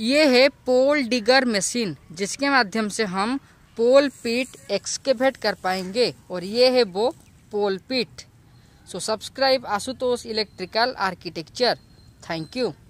ये है पोल digger machine जिसके माध्यम से हम पोल पीट एक्सकेवेट कर पाएंगे और ये है वो पोल पीट so subscribe Ashutosh electrical architecture thank you